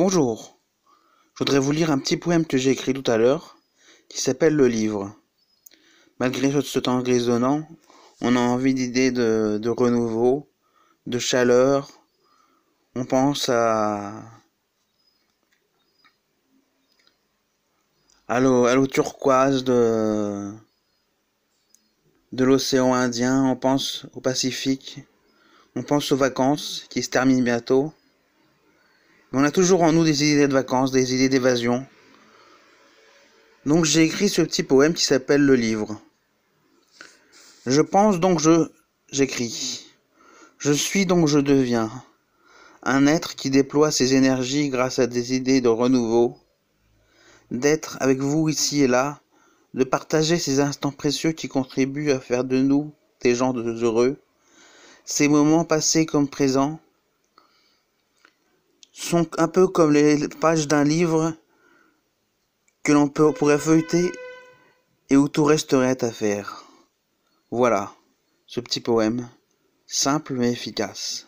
Bonjour. Je voudrais vous lire un petit poème que j'ai écrit tout à l'heure, qui s'appelle Le Livre. Malgré ce temps grisonnant, on a envie d'idées de, renouveau, de chaleur. On pense à à l'eau, turquoise de, de l'océan Indien, on pense au Pacifique, on pense aux vacances qui se terminent bientôt, on a toujours en nous des idées de vacances, des idées d'évasion. Donc j'ai écrit ce petit poème qui s'appelle Le Livre. Je pense donc je, j'écris. Je suis donc je deviens. Un être qui déploie ses énergies grâce à des idées de renouveau. D'être avec vous ici et là, de partager ces instants précieux qui contribuent à faire de nous des gens heureux. Ces moments passés comme présents, sont un peu comme les pages d'un livre que l'on pourrait feuilleter et où tout resterait à faire. Voilà ce petit poème, simple mais efficace.